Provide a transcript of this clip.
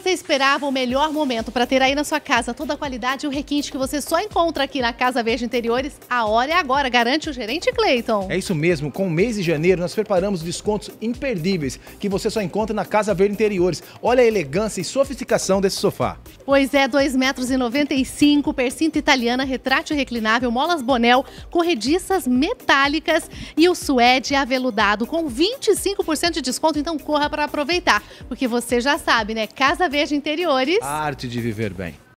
você esperava o melhor momento para ter aí na sua casa toda a qualidade e o requinte que você só encontra aqui na Casa Verde Interiores, a hora é agora, garante o gerente Cleiton. É isso mesmo, com o mês de janeiro nós preparamos descontos imperdíveis que você só encontra na Casa Verde Interiores. Olha a elegância e sofisticação desse sofá. Pois é, 2,95 metros, e percinta italiana, retrátil reclinável, molas Bonel, corrediças metálicas e o suede aveludado com 25% de desconto. Então corra para aproveitar, porque você já sabe, né? Casa Verde Interiores. A arte de viver bem.